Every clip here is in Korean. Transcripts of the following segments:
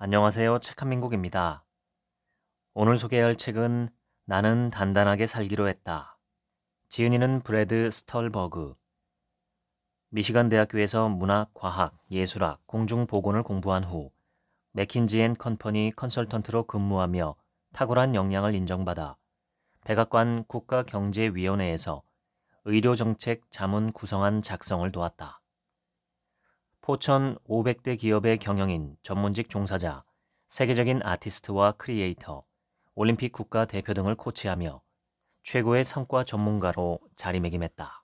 안녕하세요. 책한민국입니다. 오늘 소개할 책은 나는 단단하게 살기로 했다. 지은이는 브래드 스털버그. 미시간 대학교에서 문학, 과학, 예술학, 공중보건을 공부한 후 맥킨지 앤 컨퍼니 컨설턴트로 근무하며 탁월한 역량을 인정받아 백악관 국가경제위원회에서 의료정책 자문 구성안 작성을 도왔다. 포천 500대 기업의 경영인, 전문직 종사자, 세계적인 아티스트와 크리에이터, 올림픽 국가 대표 등을 코치하며 최고의 성과 전문가로 자리매김했다.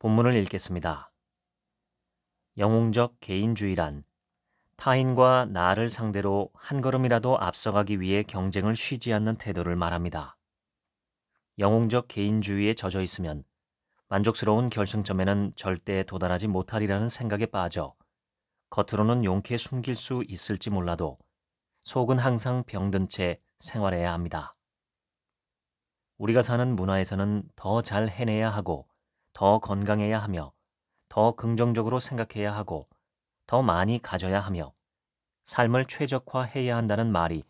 본문을 읽겠습니다. 영웅적 개인주의란 타인과 나를 상대로 한 걸음이라도 앞서가기 위해 경쟁을 쉬지 않는 태도를 말합니다. 영웅적 개인주의에 젖어 있으면 만족스러운 결승점에는 절대 도달하지 못하리라는 생각에 빠져 겉으로는 용케 숨길 수 있을지 몰라도 속은 항상 병든 채 생활해야 합니다. 우리가 사는 문화에서는 더 잘 해내야 하고 더 건강해야 하며 더 긍정적으로 생각해야 하고 더 많이 가져야 하며 삶을 최적화해야 한다는 말이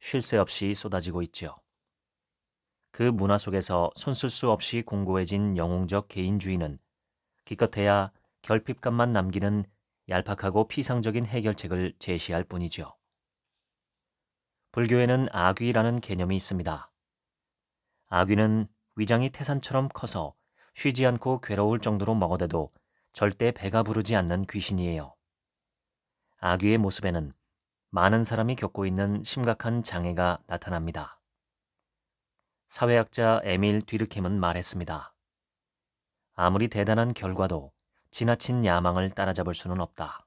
쉴 새 없이 쏟아지고 있지요. 그 문화 속에서 손쓸 수 없이 공고해진 영웅적 개인주의는 기껏해야 결핍감만 남기는 얄팍하고 피상적인 해결책을 제시할 뿐이지요. 불교에는 아귀라는 개념이 있습니다. 아귀는 위장이 태산처럼 커서 쉬지 않고 괴로울 정도로 먹어대도 절대 배가 부르지 않는 귀신이에요. 아귀의 모습에는 많은 사람이 겪고 있는 심각한 장애가 나타납니다. 사회학자 에밀 뒤르켐은 말했습니다. 아무리 대단한 결과도 지나친 야망을 따라잡을 수는 없다.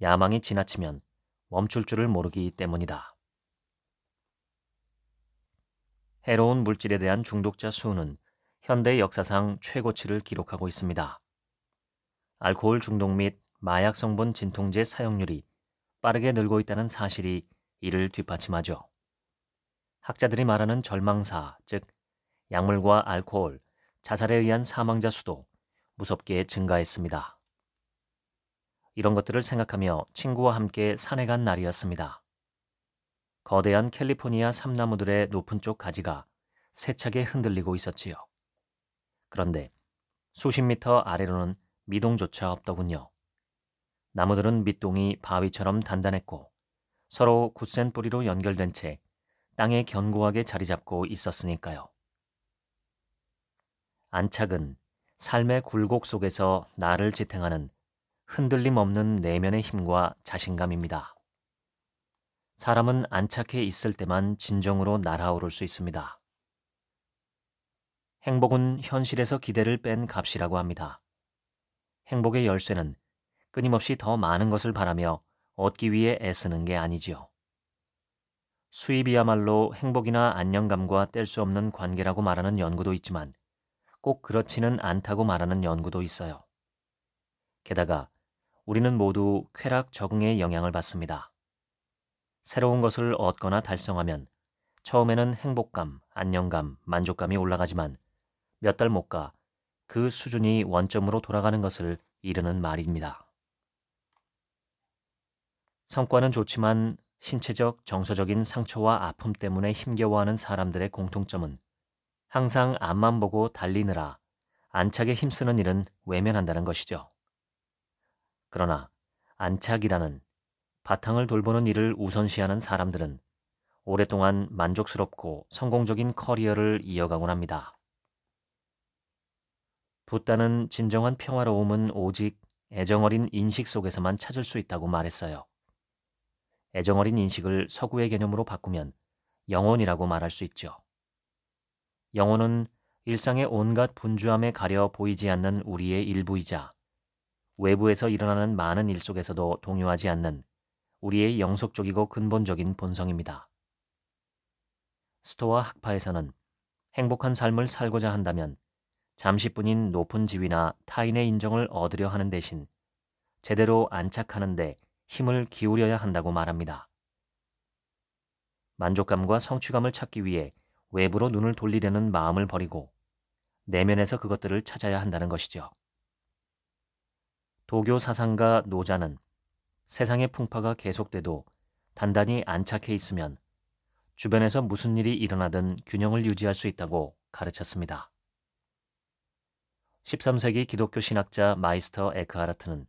야망이 지나치면 멈출 줄을 모르기 때문이다. 해로운 물질에 대한 중독자 수는 현대 역사상 최고치를 기록하고 있습니다. 알코올 중독 및 마약 성분 진통제 사용률이 빠르게 늘고 있다는 사실이 이를 뒷받침하죠. 학자들이 말하는 절망사, 즉 약물과 알코올, 자살에 의한 사망자 수도 무섭게 증가했습니다. 이런 것들을 생각하며 친구와 함께 산에 간 날이었습니다. 거대한 캘리포니아 삼나무들의 높은 쪽 가지가 세차게 흔들리고 있었지요. 그런데 수십 미터 아래로는 미동조차 없더군요. 나무들은 밑동이 바위처럼 단단했고 서로 굳센 뿌리로 연결된 채 땅에 견고하게 자리 잡고 있었으니까요. 안착은 삶의 굴곡 속에서 나를 지탱하는 흔들림 없는 내면의 힘과 자신감입니다. 사람은 안착해 있을 때만 진정으로 날아오를 수 있습니다. 행복은 현실에서 기대를 뺀 값이라고 합니다. 행복의 열쇠는 끊임없이 더 많은 것을 바라며 얻기 위해 애쓰는 게 아니지요. 수입이야말로 행복이나 안녕감과뗄 수 없는 관계라고 말하는 연구도 있지만 꼭 그렇지는 않다고 말하는 연구도 있어요. 게다가 우리는 모두 쾌락 적응의 영향을 받습니다. 새로운 것을 얻거나 달성하면 처음에는 행복감, 안녕감 만족감이 올라가지만 몇 달 못 가 그 수준이 원점으로 돌아가는 것을 이르는 말입니다. 성과는 좋지만 신체적, 정서적인 상처와 아픔 때문에 힘겨워하는 사람들의 공통점은 항상 앞만 보고 달리느라 안착에 힘쓰는 일은 외면한다는 것이죠. 그러나 안착이라는 바탕을 돌보는 일을 우선시하는 사람들은 오랫동안 만족스럽고 성공적인 커리어를 이어가곤 합니다. 붓다는 진정한 평화로움은 오직 애정어린 인식 속에서만 찾을 수 있다고 말했어요. 애정어린 인식을 서구의 개념으로 바꾸면 영혼이라고 말할 수 있죠. 영혼은 일상의 온갖 분주함에 가려 보이지 않는 우리의 일부이자 외부에서 일어나는 많은 일 속에서도 동요하지 않는 우리의 영속적이고 근본적인 본성입니다. 스토아 학파에서는 행복한 삶을 살고자 한다면 잠시뿐인 높은 지위나 타인의 인정을 얻으려 하는 대신 제대로 안착하는데 힘을 기울여야 한다고 말합니다. 만족감과 성취감을 찾기 위해 외부로 눈을 돌리려는 마음을 버리고 내면에서 그것들을 찾아야 한다는 것이죠. 도교 사상가 노자는 세상의 풍파가 계속돼도 단단히 안착해 있으면 주변에서 무슨 일이 일어나든 균형을 유지할 수 있다고 가르쳤습니다. 13세기 기독교 신학자 마이스터 에크하르트는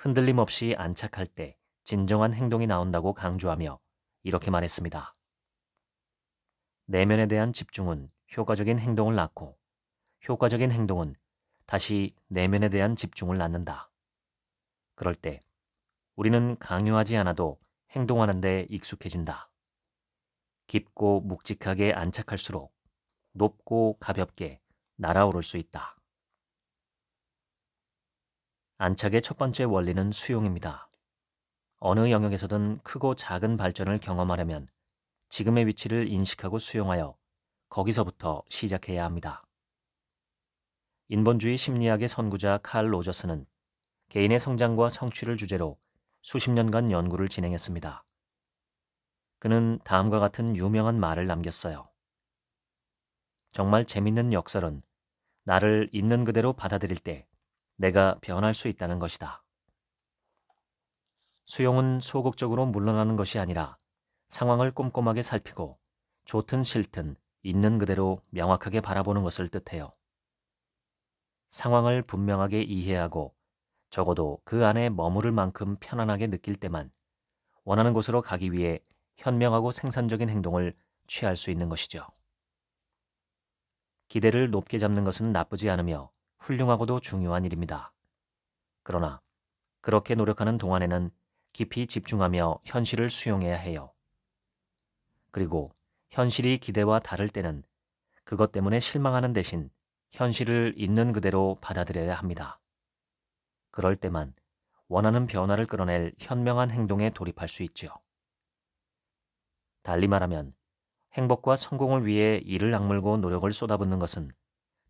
흔들림 없이 안착할 때 진정한 행동이 나온다고 강조하며 이렇게 말했습니다. 내면에 대한 집중은 효과적인 행동을 낳고 효과적인 행동은 다시 내면에 대한 집중을 낳는다. 그럴 때 우리는 강요하지 않아도 행동하는데 익숙해진다. 깊고 묵직하게 안착할수록 높고 가볍게 날아오를 수 있다. 안착의 첫 번째 원리는 수용입니다. 어느 영역에서든 크고 작은 발전을 경험하려면 지금의 위치를 인식하고 수용하여 거기서부터 시작해야 합니다. 인본주의 심리학의 선구자 칼 로저스는 개인의 성장과 성취를 주제로 수십 년간 연구를 진행했습니다. 그는 다음과 같은 유명한 말을 남겼어요. 정말 재밌는 역설은 나를 있는 그대로 받아들일 때 내가 변할 수 있다는 것이다. 수용은 소극적으로 물러나는 것이 아니라 상황을 꼼꼼하게 살피고 좋든 싫든 있는 그대로 명확하게 바라보는 것을 뜻해요. 상황을 분명하게 이해하고 적어도 그 안에 머무를 만큼 편안하게 느낄 때만 원하는 곳으로 가기 위해 현명하고 생산적인 행동을 취할 수 있는 것이죠. 기대를 높게 잡는 것은 나쁘지 않으며 훌륭하고도 중요한 일입니다. 그러나 그렇게 노력하는 동안에는 깊이 집중하며 현실을 수용해야 해요. 그리고 현실이 기대와 다를 때는 그것 때문에 실망하는 대신 현실을 있는 그대로 받아들여야 합니다. 그럴 때만 원하는 변화를 끌어낼 현명한 행동에 돌입할 수 있지요. 달리 말하면 행복과 성공을 위해 이를 악물고 노력을 쏟아붓는 것은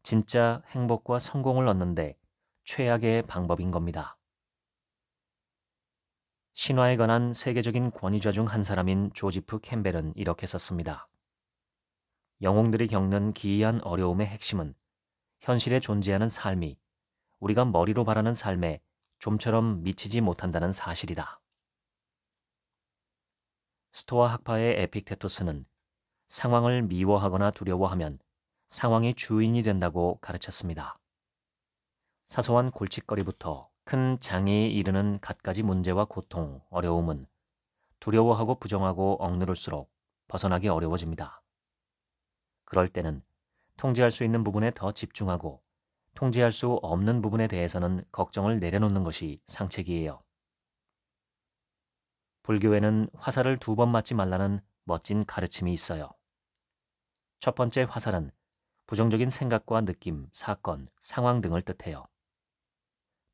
진짜 행복과 성공을 얻는데 최악의 방법인 겁니다. 신화에 관한 세계적인 권위자 중 한 사람인 조지프 캠벨은 이렇게 썼습니다. 영웅들이 겪는 기이한 어려움의 핵심은 현실에 존재하는 삶이 우리가 머리로 바라는 삶에 좀처럼 미치지 못한다는 사실이다. 스토아 학파의 에픽테토스는 상황을 미워하거나 두려워하면 상황의 주인이 된다고 가르쳤습니다. 사소한 골칫거리부터 큰 장애에 이르는 갖가지 문제와 고통, 어려움은 두려워하고 부정하고 억누를수록 벗어나기 어려워집니다. 그럴 때는 통제할 수 있는 부분에 더 집중하고 통제할 수 없는 부분에 대해서는 걱정을 내려놓는 것이 상책이에요. 불교에는 화살을 두 번 맞지 말라는 멋진 가르침이 있어요. 첫 번째 화살은 부정적인 생각과 느낌, 사건, 상황 등을 뜻해요.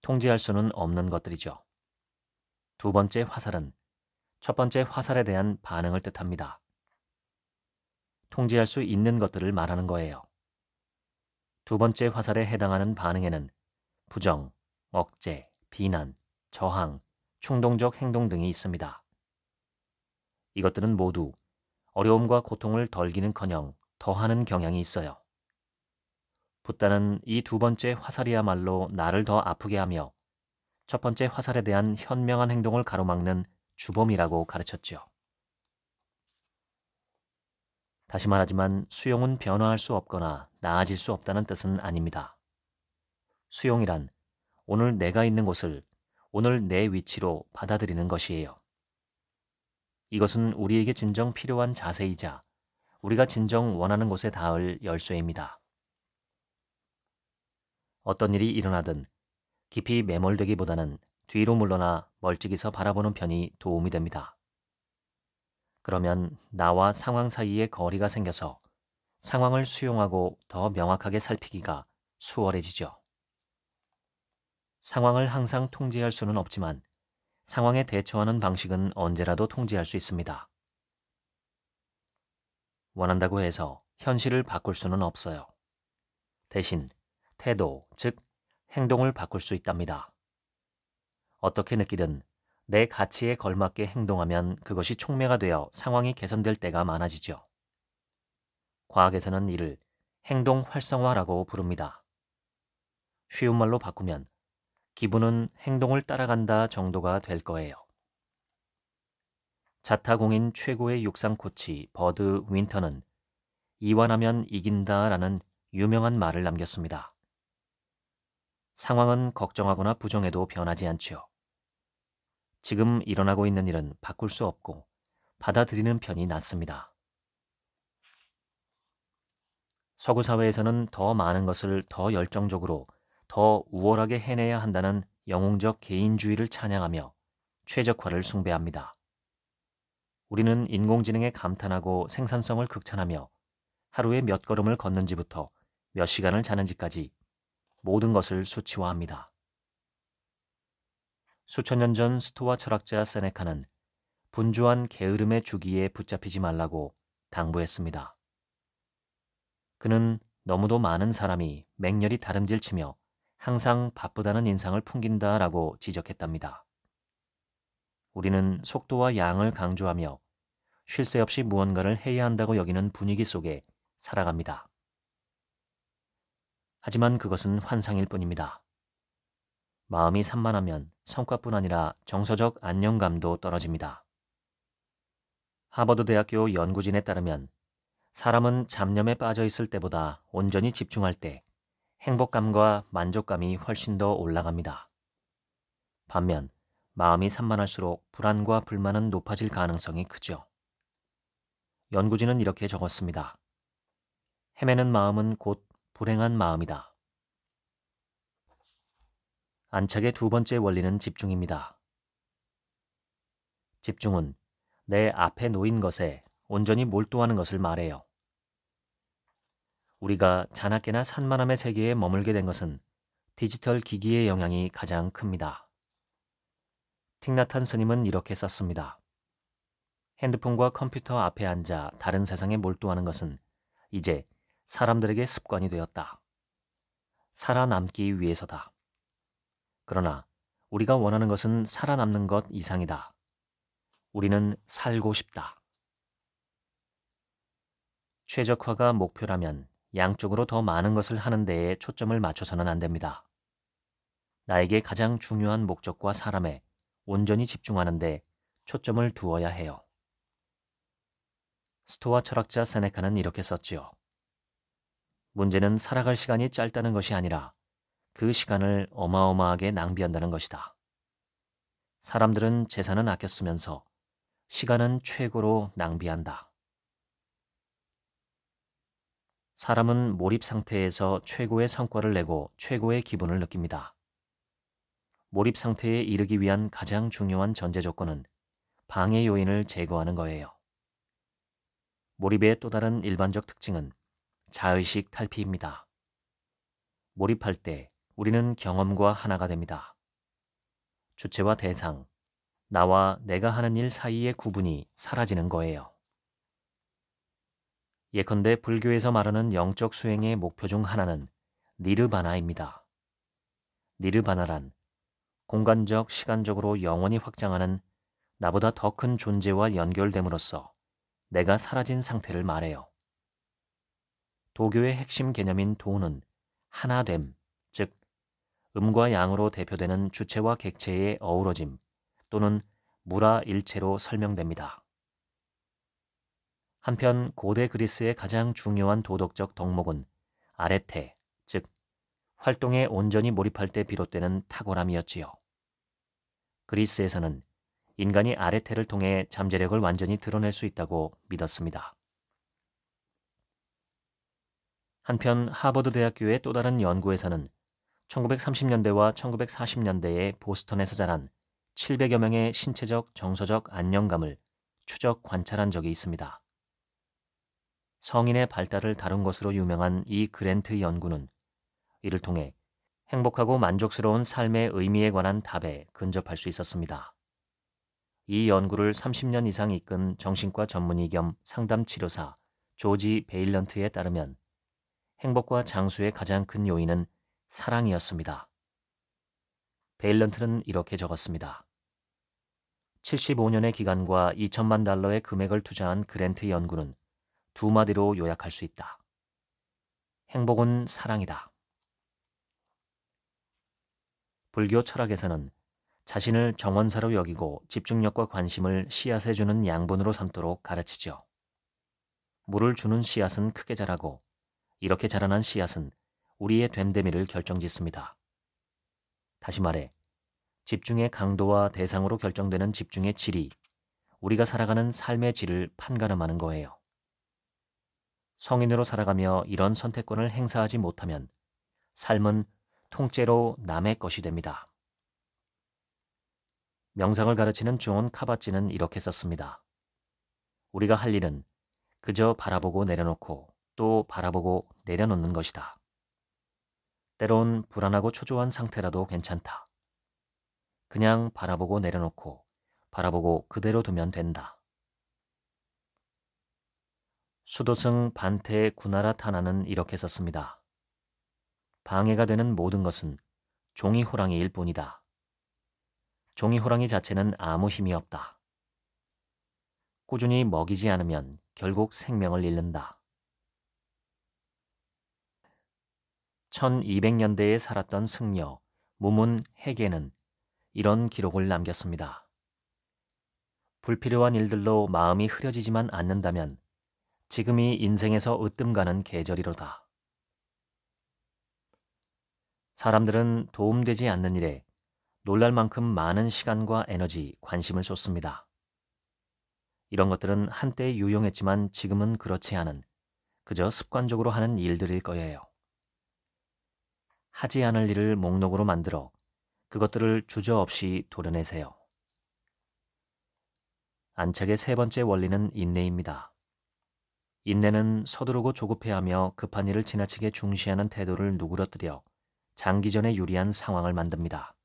통제할 수는 없는 것들이죠. 두 번째 화살은 첫 번째 화살에 대한 반응을 뜻합니다. 통제할 수 있는 것들을 말하는 거예요. 두 번째 화살에 해당하는 반응에는 부정, 억제, 비난, 저항, 충동적 행동 등이 있습니다. 이것들은 모두 어려움과 고통을 덜기는커녕 더하는 경향이 있어요. 붓다는 이 두 번째 화살이야말로 나를 더 아프게 하며 첫 번째 화살에 대한 현명한 행동을 가로막는 주범이라고 가르쳤지요. 다시 말하지만 수용은 변화할 수 없거나 나아질 수 없다는 뜻은 아닙니다. 수용이란 오늘 내가 있는 곳을 오늘 내 위치로 받아들이는 것이에요. 이것은 우리에게 진정 필요한 자세이자 우리가 진정 원하는 곳에 닿을 열쇠입니다. 어떤 일이 일어나든 깊이 매몰되기보다는 뒤로 물러나 멀찍이서 바라보는 편이 도움이 됩니다. 그러면 나와 상황 사이에 거리가 생겨서 상황을 수용하고 더 명확하게 살피기가 수월해지죠. 상황을 항상 통제할 수는 없지만 상황에 대처하는 방식은 언제라도 통제할 수 있습니다. 원한다고 해서 현실을 바꿀 수는 없어요. 대신 태도, 즉 행동을 바꿀 수 있답니다. 어떻게 느끼든 내 가치에 걸맞게 행동하면 그것이 촉매가 되어 상황이 개선될 때가 많아지죠. 과학에서는 이를 행동 활성화라고 부릅니다. 쉬운 말로 바꾸면 기분은 행동을 따라간다 정도가 될 거예요. 자타공인 최고의 육상 코치 버드 윈터는 이완하면 이긴다라는 유명한 말을 남겼습니다. 상황은 걱정하거나 부정해도 변하지 않지요. 지금 일어나고 있는 일은 바꿀 수 없고 받아들이는 편이 낫습니다. 서구 사회에서는 더 많은 것을 더 열정적으로, 더 우월하게 해내야 한다는 영웅적 개인주의를 찬양하며 최적화를 숭배합니다. 우리는 인공지능에 감탄하고 생산성을 극찬하며 하루에 몇 걸음을 걷는지부터 몇 시간을 자는지까지 모든 것을 수치화합니다. 수천 년 전 스토아 철학자 세네카는 분주한 게으름의 주기에 붙잡히지 말라고 당부했습니다. 그는 너무도 많은 사람이 맹렬히 다름질치며 항상 바쁘다는 인상을 풍긴다라고 지적했답니다. 우리는 속도와 양을 강조하며 쉴 새 없이 무언가를 해야 한다고 여기는 분위기 속에 살아갑니다. 하지만 그것은 환상일 뿐입니다. 마음이 산만하면 성과뿐 아니라 정서적 안녕감도 떨어집니다. 하버드 대학교 연구진에 따르면 사람은 잡념에 빠져 있을 때보다 온전히 집중할 때 행복감과 만족감이 훨씬 더 올라갑니다. 반면 마음이 산만할수록 불안과 불만은 높아질 가능성이 크죠. 연구진은 이렇게 적었습니다. 헤매는 마음은 곧 불행한 마음이다. 안착의 두 번째 원리는 집중입니다. 집중은 내 앞에 놓인 것에 온전히 몰두하는 것을 말해요. 우리가 자나깨나 산만함의 세계에 머물게 된 것은 디지털 기기의 영향이 가장 큽니다. 틱나탄 스님은 이렇게 썼습니다. 핸드폰과 컴퓨터 앞에 앉아 다른 세상에 몰두하는 것은 이제 사람들에게 습관이 되었다. 살아남기 위해서다. 그러나 우리가 원하는 것은 살아남는 것 이상이다. 우리는 살고 싶다. 최적화가 목표라면 양쪽으로 더 많은 것을 하는 데에 초점을 맞춰서는 안 됩니다. 나에게 가장 중요한 목적과 사람에 온전히 집중하는데 초점을 두어야 해요. 스토아 철학자 세네카는 이렇게 썼지요. 문제는 살아갈 시간이 짧다는 것이 아니라 그 시간을 어마어마하게 낭비한다는 것이다. 사람들은 재산은 아꼈으면서 시간은 최고로 낭비한다. 사람은 몰입 상태에서 최고의 성과를 내고 최고의 기분을 느낍니다. 몰입 상태에 이르기 위한 가장 중요한 전제 조건은 방해 요인을 제거하는 거예요. 몰입의 또 다른 일반적 특징은 자의식 탈피입니다. 몰입할 때 우리는 경험과 하나가 됩니다. 주체와 대상, 나와 내가 하는 일 사이의 구분이 사라지는 거예요. 예컨대 불교에서 말하는 영적 수행의 목표 중 하나는 니르바나입니다. 니르바나란 공간적, 시간적으로 영원히 확장하는 나보다 더 큰 존재와 연결됨으로써 내가 사라진 상태를 말해요. 도교의 핵심 개념인 도는 하나됨, 즉 음과 양으로 대표되는 주체와 객체의 어우러짐 또는 무라일체로 설명됩니다. 한편 고대 그리스의 가장 중요한 도덕적 덕목은 아레테, 즉 활동에 온전히 몰입할 때 비롯되는 탁월함이었지요. 그리스에서는 인간이 아레테를 통해 잠재력을 완전히 드러낼 수 있다고 믿었습니다. 한편 하버드 대학교의 또 다른 연구에서는 1930년대와 1 9 4 0년대에 보스턴에서 자란 700여 명의 신체적, 정서적 안녕감을 추적 관찰한 적이 있습니다. 성인의 발달을 다룬 것으로 유명한 이 그랜트 연구는 이를 통해 행복하고 만족스러운 삶의 의미에 관한 답에 근접할 수 있었습니다. 이 연구를 30년 이상 이끈 정신과 전문의 겸 상담 치료사 조지 베일런트에 따르면 행복과 장수의 가장 큰 요인은 사랑이었습니다. 베일런트는 이렇게 적었습니다. 75년의 기간과 2천만 달러의 금액을 투자한 그랜트 연구는 두 마디로 요약할 수 있다. 행복은 사랑이다. 불교 철학에서는 자신을 정원사로 여기고 집중력과 관심을 씨앗에 주는 양분으로 삼도록 가르치죠. 물을 주는 씨앗은 크게 자라고 이렇게 자라난 씨앗은 우리의 됨됨이를 결정짓습니다. 다시 말해, 집중의 강도와 대상으로 결정되는 집중의 질이 우리가 살아가는 삶의 질을 판가름하는 거예요. 성인으로 살아가며 이런 선택권을 행사하지 못하면 삶은 통째로 남의 것이 됩니다. 명상을 가르치는 중원 카바치는 이렇게 썼습니다. 우리가 할 일은 그저 바라보고 내려놓고 또 바라보고 내려놓는 것이다. 때론 불안하고 초조한 상태라도 괜찮다. 그냥 바라보고 내려놓고 바라보고 그대로 두면 된다. 수도승 반태 구나라 타나는 이렇게 썼습니다. 방해가 되는 모든 것은 종이 호랑이일 뿐이다. 종이 호랑이 자체는 아무 힘이 없다. 꾸준히 먹이지 않으면 결국 생명을 잃는다. 1200년대에 살았던 승려 무문 해계는 이런 기록을 남겼습니다. 불필요한 일들로 마음이 흐려지지만 않는다면 지금이 인생에서 으뜸 가는 계절이로다. 사람들은 도움되지 않는 일에 놀랄 만큼 많은 시간과 에너지, 관심을 쏟습니다. 이런 것들은 한때 유용했지만 지금은 그렇지 않은 그저 습관적으로 하는 일들일 거예요. 하지 않을 일을 목록으로 만들어 그것들을 주저없이 도려내세요. 안착의 세 번째 원리는 인내입니다. 인내는 서두르고 조급해하며 급한 일을 지나치게 중시하는 태도를 누그러뜨려 장기전에 유리한 상황을 만듭니다.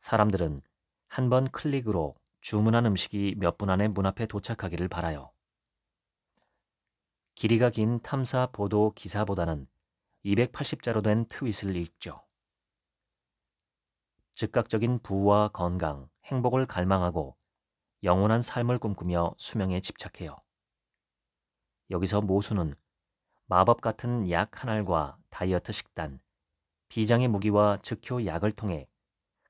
사람들은 한 번 클릭으로 주문한 음식이 몇 분 안에 문 앞에 도착하기를 바라요. 길이가 긴 탐사 보도 기사보다는 280자로 된 트윗을 읽죠. 즉각적인 부와 건강, 행복을 갈망하고 영원한 삶을 꿈꾸며 수명에 집착해요. 여기서 모수는 마법 같은 약 한 알과 다이어트 식단, 비장의 무기와 즉효 약을 통해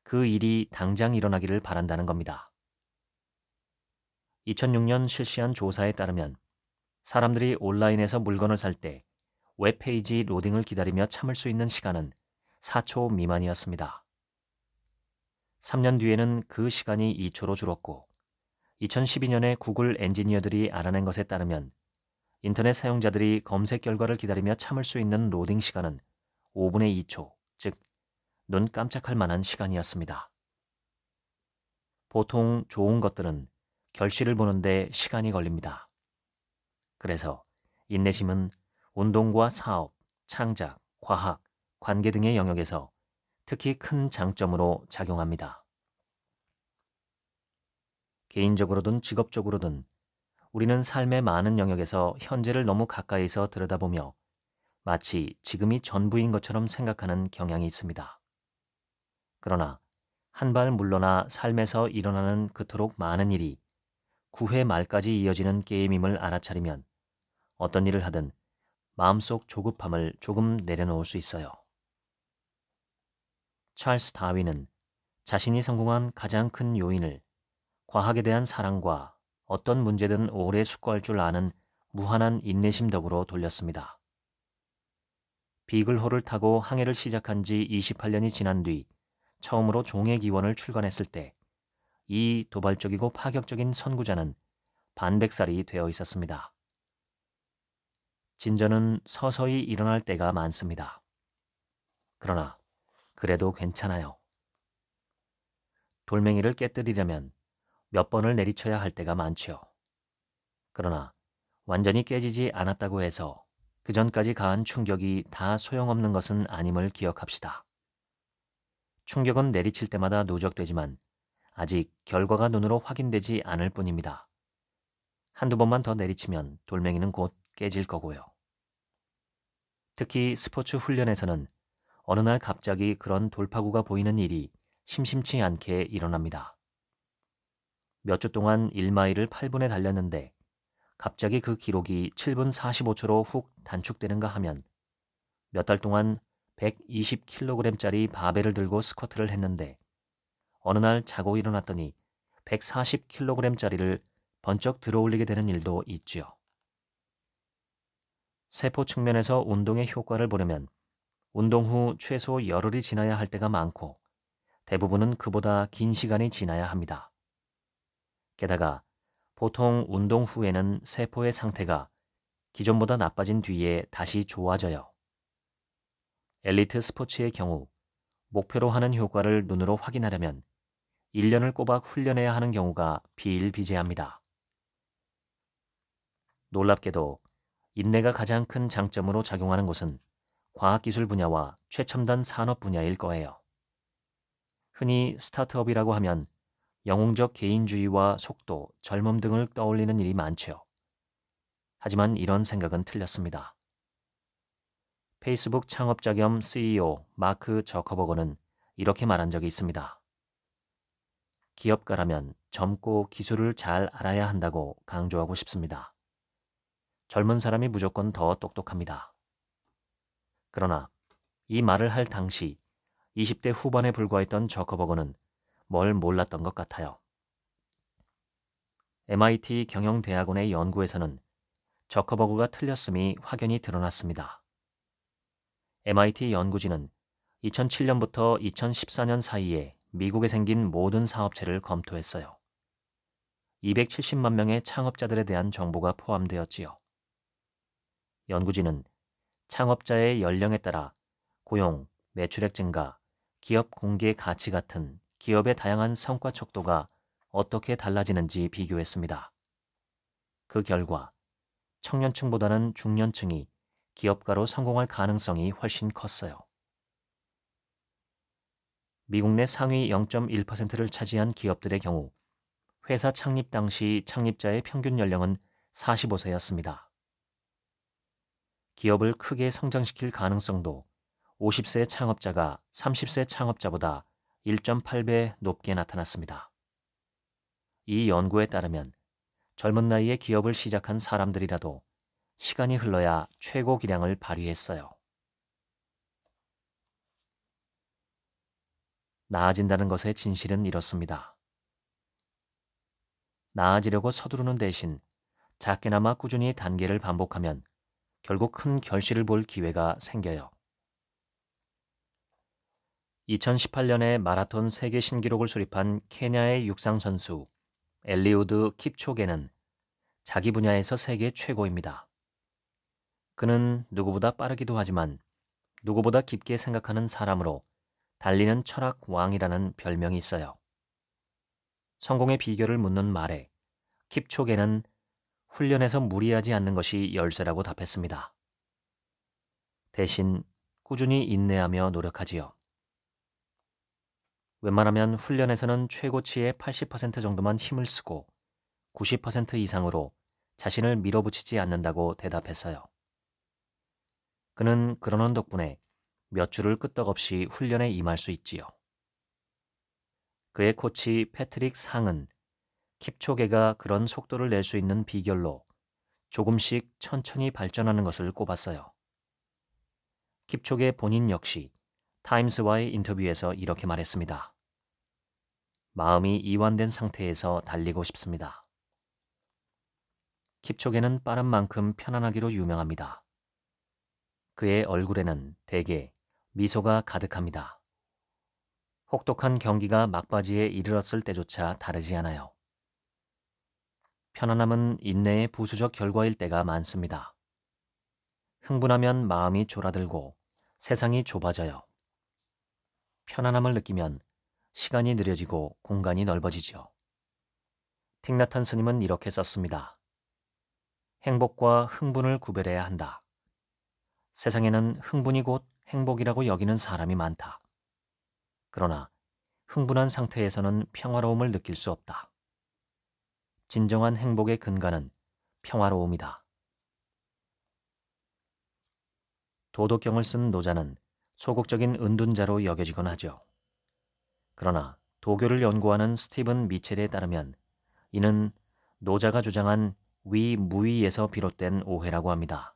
그 일이 당장 일어나기를 바란다는 겁니다. 2006년 실시한 조사에 따르면 사람들이 온라인에서 물건을 살때 웹페이지 로딩을 기다리며 참을 수 있는 시간은 4초 미만이었습니다. 3년 뒤에는 그 시간이 2초로 줄었고 2012년에 구글 엔지니어들이 알아낸 것에 따르면 인터넷 사용자들이 검색 결과를 기다리며 참을 수 있는 로딩 시간은 5분의 2초, 즉, 눈 깜짝할 만한 시간이었습니다. 보통 좋은 것들은 결실을 보는데 시간이 걸립니다. 그래서 인내심은 운동과 사업, 창작, 과학, 관계 등의 영역에서 특히 큰 장점으로 작용합니다. 개인적으로든 직업적으로든 우리는 삶의 많은 영역에서 현재를 너무 가까이서 들여다보며 마치 지금이 전부인 것처럼 생각하는 경향이 있습니다. 그러나 한 발 물러나 삶에서 일어나는 그토록 많은 일이 9회 말까지 이어지는 게임임을 알아차리면 어떤 일을 하든 마음속 조급함을 조금 내려놓을 수 있어요. 찰스 다윈은 자신이 성공한 가장 큰 요인을 과학에 대한 사랑과 어떤 문제든 오래 숙고할 줄 아는 무한한 인내심 덕으로 돌렸습니다. 비글호를 타고 항해를 시작한 지 28년이 지난 뒤 처음으로 종의 기원을 출간했을 때 이 도발적이고 파격적인 선구자는 반백살이 되어 있었습니다. 진전은 서서히 일어날 때가 많습니다. 그러나 그래도 괜찮아요. 돌멩이를 깨뜨리려면 몇 번을 내리쳐야 할 때가 많지요. 그러나 완전히 깨지지 않았다고 해서 그 전까지 가한 충격이 다 소용없는 것은 아님을 기억합시다. 충격은 내리칠 때마다 누적되지만 아직 결과가 눈으로 확인되지 않을 뿐입니다. 한두 번만 더 내리치면 돌멩이는 곧 깨질 거고요. 특히 스포츠 훈련에서는 어느 날 갑자기 그런 돌파구가 보이는 일이 심심치 않게 일어납니다. 몇 주 동안 1마일을 8분에 달렸는데 갑자기 그 기록이 7분 45초로 훅 단축되는가 하면 몇 달 동안 120kg짜리 바벨을 들고 스쿼트를 했는데 어느 날 자고 일어났더니 140kg짜리를 번쩍 들어올리게 되는 일도 있지요. 세포 측면에서 운동의 효과를 보려면 운동 후 최소 열흘이 지나야 할 때가 많고 대부분은 그보다 긴 시간이 지나야 합니다. 게다가 보통 운동 후에는 세포의 상태가 기존보다 나빠진 뒤에 다시 좋아져요. 엘리트 스포츠의 경우 목표로 하는 효과를 눈으로 확인하려면 1년을 꼬박 훈련해야 하는 경우가 비일비재합니다. 놀랍게도 인내가 가장 큰 장점으로 작용하는 곳은 과학기술 분야와 최첨단 산업 분야일 거예요. 흔히 스타트업이라고 하면 영웅적 개인주의와 속도, 젊음 등을 떠올리는 일이 많죠. 하지만 이런 생각은 틀렸습니다. 페이스북 창업자 겸 CEO 마크 저커버거는 이렇게 말한 적이 있습니다. 기업가라면 젊고 기술을 잘 알아야 한다고 강조하고 싶습니다. 젊은 사람이 무조건 더 똑똑합니다. 그러나 이 말을 할 당시 20대 후반에 불과했던 저커버그는뭘 몰랐던 것 같아요. MIT 경영대학원의 연구에서는 저커버그가 틀렸음이 확연히 드러났습니다. MIT 연구진은 2007년부터 2014년 사이에 미국에 생긴 모든 사업체를 검토했어요. 270만 명의 창업자들에 대한 정보가 포함되었지요. 연구진은 창업자의 연령에 따라 고용, 매출액 증가, 기업 공개 가치 같은 기업의 다양한 성과 척도가 어떻게 달라지는지 비교했습니다. 그 결과 청년층보다는 중년층이 기업가로 성공할 가능성이 훨씬 컸어요. 미국 내 상위 0.1%를 차지한 기업들의 경우 회사 창립 당시 창립자의 평균 연령은 45세였습니다. 기업을 크게 성장시킬 가능성도 50세 창업자가 30세 창업자보다 1.8배 높게 나타났습니다. 이 연구에 따르면 젊은 나이에 기업을 시작한 사람들이라도 시간이 흘러야 최고 기량을 발휘했어요. 나아진다는 것의 진실은 이렇습니다. 나아지려고 서두르는 대신 작게나마 꾸준히 단계를 반복하면 결국 큰 결실을 볼 기회가 생겨요. 2018년에 마라톤 세계 신기록을 수립한 케냐의 육상 선수 엘리우드 킵초게는 자기 분야에서 세계 최고입니다. 그는 누구보다 빠르기도 하지만 누구보다 깊게 생각하는 사람으로 달리는 철학 왕이라는 별명이 있어요. 성공의 비결을 묻는 말에 킵초게는 훈련에서 무리하지 않는 것이 열쇠라고 답했습니다. 대신 꾸준히 인내하며 노력하지요. 웬만하면 훈련에서는 최고치의 80% 정도만 힘을 쓰고 90% 이상으로 자신을 밀어붙이지 않는다고 대답했어요. 그는 그러는 덕분에 몇 줄을 끄떡없이 훈련에 임할 수 있지요. 그의 코치 패트릭 상은 킵초계가 그런 속도를 낼 수 있는 비결로 조금씩 천천히 발전하는 것을 꼽았어요. 킵초계 본인 역시 타임스와의 인터뷰에서 이렇게 말했습니다. 마음이 이완된 상태에서 달리고 싶습니다. 킵초계는 빠른 만큼 편안하기로 유명합니다. 그의 얼굴에는 대개 미소가 가득합니다. 혹독한 경기가 막바지에 이르렀을 때조차 다르지 않아요. 편안함은 인내의 부수적 결과일 때가 많습니다. 흥분하면 마음이 졸아들고 세상이 좁아져요. 편안함을 느끼면 시간이 느려지고 공간이 넓어지죠. 틱나탄 스님은 이렇게 썼습니다. 행복과 흥분을 구별해야 한다. 세상에는 흥분이 곧 행복이라고 여기는 사람이 많다. 그러나 흥분한 상태에서는 평화로움을 느낄 수 없다. 진정한 행복의 근간은 평화로움이다. 도덕경을 쓴 노자는 소극적인 은둔자로 여겨지곤 하죠. 그러나 도교를 연구하는 스티븐 미첼에 따르면 이는 노자가 주장한 위무위에서 비롯된 오해라고 합니다.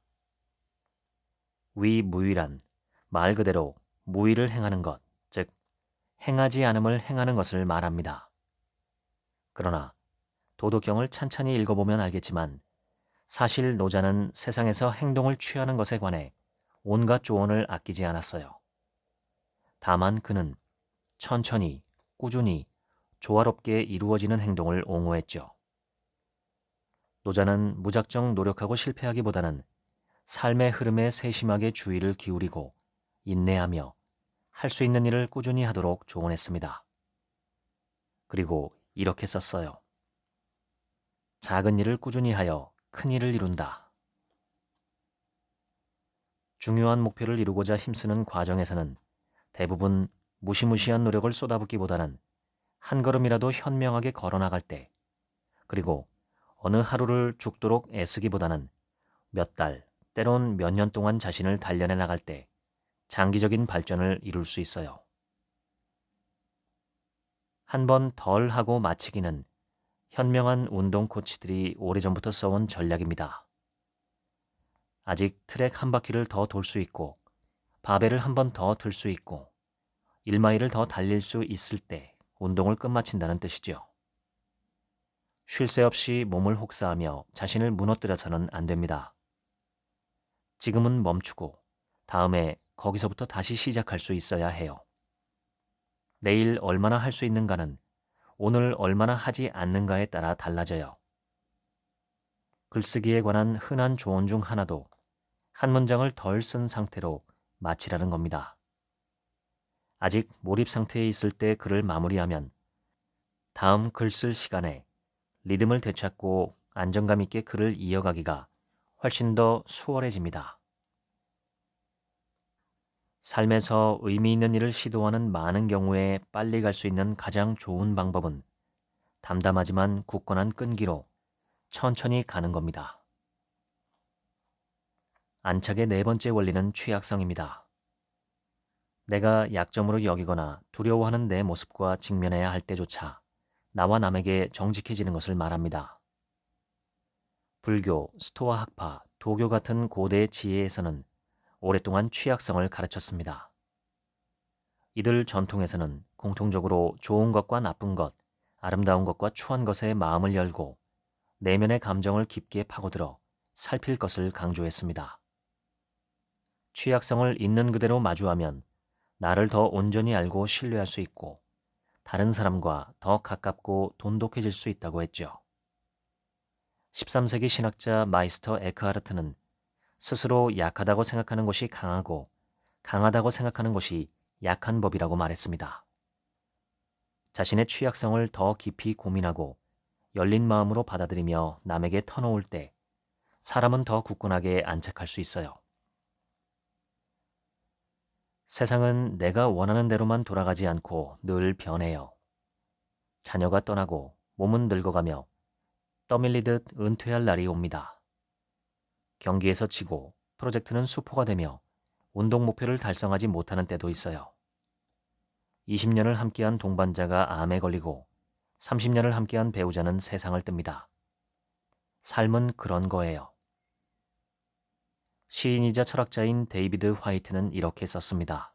위무위란 말 그대로 무위를 행하는 것, 즉 행하지 않음을 행하는 것을 말합니다. 그러나 도덕경을 찬찬히 읽어보면 알겠지만 사실 노자는 세상에서 행동을 취하는 것에 관해 온갖 조언을 아끼지 않았어요. 다만 그는 천천히, 꾸준히, 조화롭게 이루어지는 행동을 옹호했죠. 노자는 무작정 노력하고 실패하기보다는 삶의 흐름에 세심하게 주의를 기울이고 인내하며 할 수 있는 일을 꾸준히 하도록 조언했습니다. 그리고 이렇게 썼어요. 작은 일을 꾸준히 하여 큰 일을 이룬다. 중요한 목표를 이루고자 힘쓰는 과정에서는 대부분 무시무시한 노력을 쏟아붓기보다는 한 걸음이라도 현명하게 걸어나갈 때, 그리고 어느 하루를 죽도록 애쓰기보다는 몇 달, 때론 몇 년 동안 자신을 단련해 나갈 때 장기적인 발전을 이룰 수 있어요. 한 번 덜 하고 마치기는 현명한 운동 코치들이 오래전부터 써온 전략입니다. 아직 트랙 한 바퀴를 더 돌 수 있고 바벨을 한 번 더 들 수 있고 1마일을 더 달릴 수 있을 때 운동을 끝마친다는 뜻이죠. 쉴 새 없이 몸을 혹사하며 자신을 무너뜨려서는 안 됩니다. 지금은 멈추고 다음에 거기서부터 다시 시작할 수 있어야 해요. 내일 얼마나 할 수 있는가는 오늘 얼마나 하지 않는가에 따라 달라져요. 글쓰기에 관한 흔한 조언 중 하나도 한 문장을 덜 쓴 상태로 마치라는 겁니다. 아직 몰입 상태에 있을 때 글을 마무리하면 다음 글 쓸 시간에 리듬을 되찾고 안정감 있게 글을 이어가기가 훨씬 더 수월해집니다. 삶에서 의미 있는 일을 시도하는 많은 경우에 빨리 갈 수 있는 가장 좋은 방법은 담담하지만 굳건한 끈기로 천천히 가는 겁니다. 안착의 네 번째 원리는 취약성입니다. 내가 약점으로 여기거나 두려워하는 내 모습과 직면해야 할 때조차 나와 남에게 정직해지는 것을 말합니다. 불교, 스토아 학파, 도교 같은 고대 지혜에서는 오랫동안 취약성을 가르쳤습니다. 이들 전통에서는 공통적으로 좋은 것과 나쁜 것, 아름다운 것과 추한 것에 마음을 열고 내면의 감정을 깊게 파고들어 살필 것을 강조했습니다. 취약성을 있는 그대로 마주하면 나를 더 온전히 알고 신뢰할 수 있고 다른 사람과 더 가깝고 돈독해질 수 있다고 했죠. 13세기 신학자 마이스터 에크하르트는 스스로 약하다고 생각하는 것이 강하고 강하다고 생각하는 것이 약한 법이라고 말했습니다. 자신의 취약성을 더 깊이 고민하고 열린 마음으로 받아들이며 남에게 터놓을 때 사람은 더 굳건하게 안착할 수 있어요. 세상은 내가 원하는 대로만 돌아가지 않고 늘 변해요. 자녀가 떠나고 몸은 늙어가며 떠밀리듯 은퇴할 날이 옵니다. 경기에서 지고 프로젝트는 수포가 되며 운동 목표를 달성하지 못하는 때도 있어요. 20년을 함께한 동반자가 암에 걸리고 30년을 함께한 배우자는 세상을 뜹니다. 삶은 그런 거예요. 시인이자 철학자인 데이비드 화이트는 이렇게 썼습니다.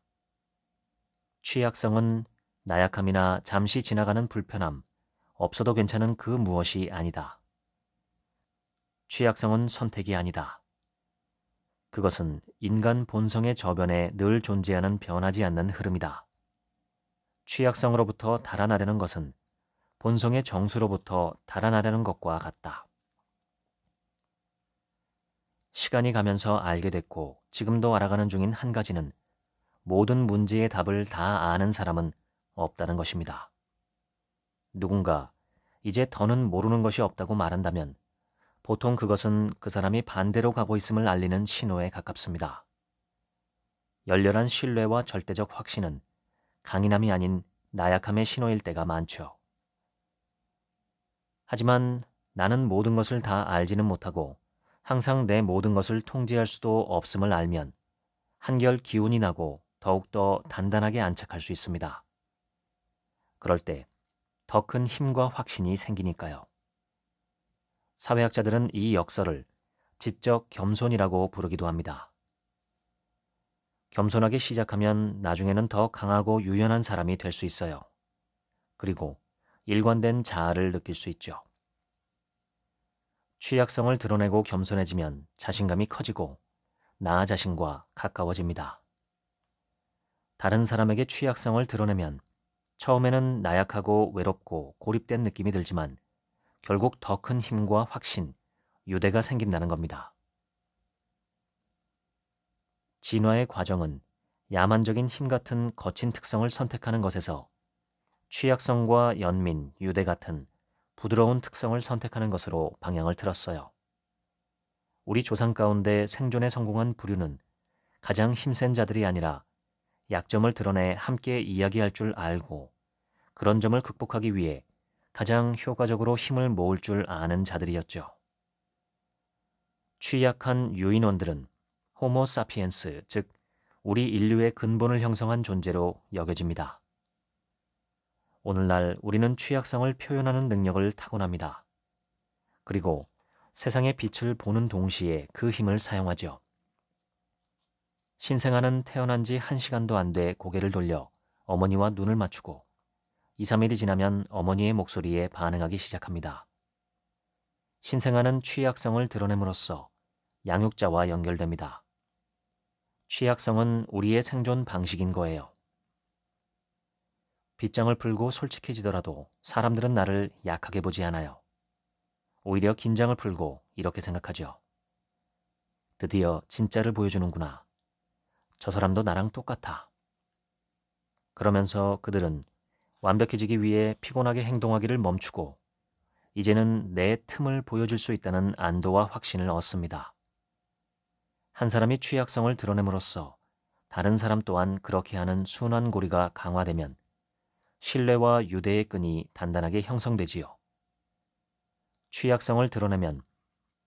취약성은 나약함이나 잠시 지나가는 불편함, 없어도 괜찮은 그 무엇이 아니다. 취약성은 선택이 아니다. 그것은 인간 본성의 저변에 늘 존재하는 변하지 않는 흐름이다. 취약성으로부터 달아나려는 것은 본성의 정수로부터 달아나려는 것과 같다. 시간이 가면서 알게 됐고 지금도 알아가는 중인 한 가지는 모든 문제의 답을 다 아는 사람은 없다는 것입니다. 누군가 이제 더는 모르는 것이 없다고 말한다면 보통 그것은 그 사람이 반대로 가고 있음을 알리는 신호에 가깝습니다. 열렬한 신뢰와 절대적 확신은 강인함이 아닌 나약함의 신호일 때가 많죠. 하지만 나는 모든 것을 다 알지는 못하고 항상 내 모든 것을 통제할 수도 없음을 알면 한결 기운이 나고 더욱더 단단하게 안착할 수 있습니다. 그럴 때 더 큰 힘과 확신이 생기니까요. 사회학자들은 이 역사를 지적 겸손이라고 부르기도 합니다. 겸손하게 시작하면 나중에는 더 강하고 유연한 사람이 될 수 있어요. 그리고 일관된 자아를 느낄 수 있죠. 취약성을 드러내고 겸손해지면 자신감이 커지고 나 자신과 가까워집니다. 다른 사람에게 취약성을 드러내면 처음에는 나약하고 외롭고 고립된 느낌이 들지만 결국 더 큰 힘과 확신, 유대가 생긴다는 겁니다. 진화의 과정은 야만적인 힘 같은 거친 특성을 선택하는 것에서 취약성과 연민, 유대 같은 부드러운 특성을 선택하는 것으로 방향을 틀었어요. 우리 조상 가운데 생존에 성공한 부류는 가장 힘센 자들이 아니라 약점을 드러내 함께 이야기할 줄 알고 그런 점을 극복하기 위해 가장 효과적으로 힘을 모을 줄 아는 자들이었죠. 취약한 유인원들은 호모 사피엔스, 즉 우리 인류의 근본을 형성한 존재로 여겨집니다. 오늘날 우리는 취약성을 표현하는 능력을 타고납니다. 그리고 세상의 빛을 보는 동시에 그 힘을 사용하죠. 신생아는 태어난 지 한시간도 안 돼 고개를 돌려 어머니와 눈을 맞추고 2, 3일이 지나면 어머니의 목소리에 반응하기 시작합니다. 신생아는 취약성을 드러냄으로써 양육자와 연결됩니다. 취약성은 우리의 생존 방식인 거예요. 빗장을 풀고 솔직해지더라도 사람들은 나를 약하게 보지 않아요. 오히려 긴장을 풀고 이렇게 생각하죠. 드디어 진짜를 보여주는구나. 저 사람도 나랑 똑같아. 그러면서 그들은 완벽해지기 위해 피곤하게 행동하기를 멈추고 이제는 내 틈을 보여줄 수 있다는 안도와 확신을 얻습니다. 한 사람이 취약성을 드러냄으로써 다른 사람 또한 그렇게 하는 순환고리가 강화되면 신뢰와 유대의 끈이 단단하게 형성되지요. 취약성을 드러내면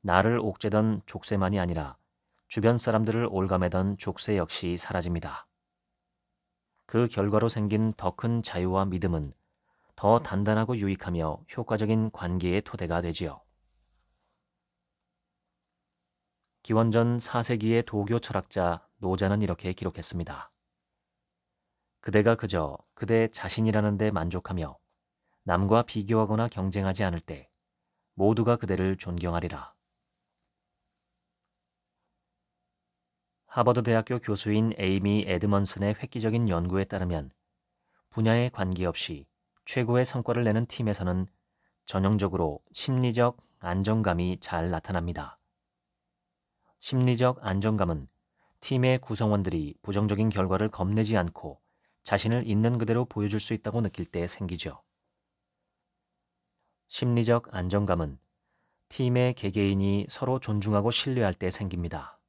나를 옥죄던 족쇄만이 아니라 주변 사람들을 올감매던 족쇄 역시 사라집니다. 그 결과로 생긴 더 큰 자유와 믿음은 더 단단하고 유익하며 효과적인 관계의 토대가 되지요. 기원전 4세기의 도교 철학자 노자는 이렇게 기록했습니다. 그대가 그저 그대 자신이라는 데 만족하며 남과 비교하거나 경쟁하지 않을 때 모두가 그대를 존경하리라. 하버드 대학교 교수인 에이미 에드먼슨의 획기적인 연구에 따르면 분야에 관계없이 최고의 성과를 내는 팀에서는 전형적으로 심리적 안정감이 잘 나타납니다. 심리적 안정감은 팀의 구성원들이 부정적인 결과를 겁내지 않고 자신을 있는 그대로 보여줄 수 있다고 느낄 때 생기죠. 심리적 안정감은 팀의 개개인이 서로 존중하고 신뢰할 때 생깁니다.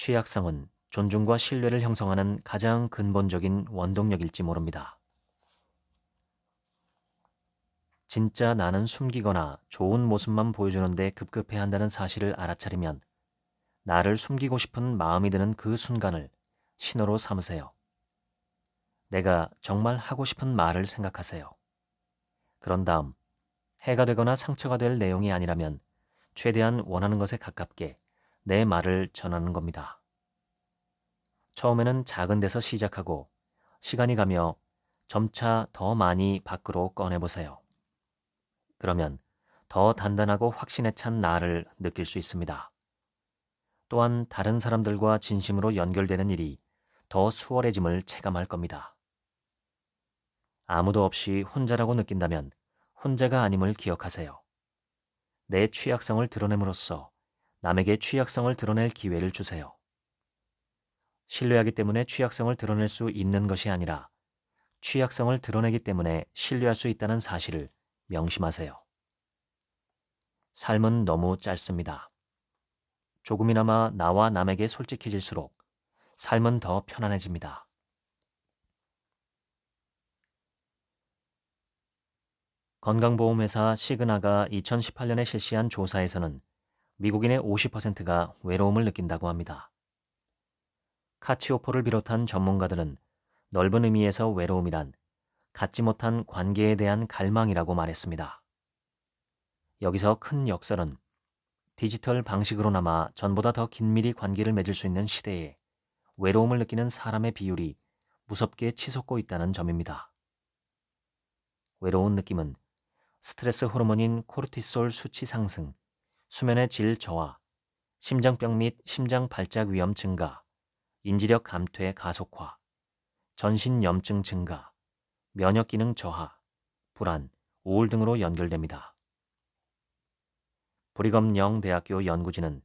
취약성은 존중과 신뢰를 형성하는 가장 근본적인 원동력일지 모릅니다. 진짜 나는 숨기거나 좋은 모습만 보여주는데 급급해 한다는 사실을 알아차리면 나를 숨기고 싶은 마음이 드는 그 순간을 신호로 삼으세요. 내가 정말 하고 싶은 말을 생각하세요. 그런 다음 해가 되거나 상처가 될 내용이 아니라면 최대한 원하는 것에 가깝게 내 말을 전하는 겁니다. 처음에는 작은 데서 시작하고 시간이 가며 점차 더 많이 밖으로 꺼내보세요. 그러면 더 단단하고 확신에 찬 나를 느낄 수 있습니다. 또한 다른 사람들과 진심으로 연결되는 일이 더 수월해짐을 체감할 겁니다. 아무도 없이 혼자라고 느낀다면 혼자가 아님을 기억하세요. 내 취약성을 드러냄으로써 남에게 취약성을 드러낼 기회를 주세요. 신뢰하기 때문에 취약성을 드러낼 수 있는 것이 아니라 취약성을 드러내기 때문에 신뢰할 수 있다는 사실을 명심하세요. 삶은 너무 짧습니다. 조금이나마 나와 남에게 솔직해질수록 삶은 더 편안해집니다. 건강보험회사 시그나가 2018년에 실시한 조사에서는 미국인의 50%가 외로움을 느낀다고 합니다. 카치오포를 비롯한 전문가들은 넓은 의미에서 외로움이란 갖지 못한 관계에 대한 갈망이라고 말했습니다. 여기서 큰 역설은 디지털 방식으로나마 전보다 더 긴밀히 관계를 맺을 수 있는 시대에 외로움을 느끼는 사람의 비율이 무섭게 치솟고 있다는 점입니다. 외로운 느낌은 스트레스 호르몬인 코르티솔 수치 상승, 수면의 질 저하, 심장병 및 심장 발작 위험 증가, 인지력 감퇴 가속화, 전신 염증 증가, 면역 기능 저하, 불안, 우울 등으로 연결됩니다. 브리검영 대학교 연구진은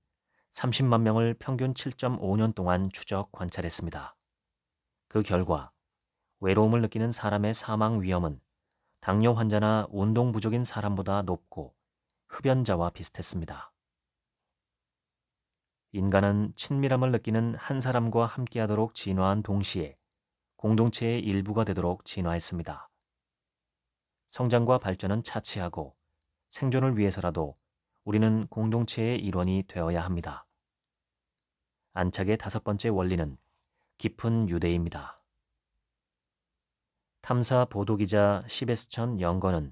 30만 명을 평균 7.5년 동안 추적 관찰했습니다. 그 결과 외로움을 느끼는 사람의 사망 위험은 당뇨 환자나 운동 부족인 사람보다 높고 흡연자와 비슷했습니다. 인간은 친밀함을 느끼는 한 사람과 함께하도록 진화한 동시에 공동체의 일부가 되도록 진화했습니다. 성장과 발전은 차치하고 생존을 위해서라도 우리는 공동체의 일원이 되어야 합니다. 안착의 다섯 번째 원리는 깊은 유대입니다. 탐사 보도기자 시베스천 영건은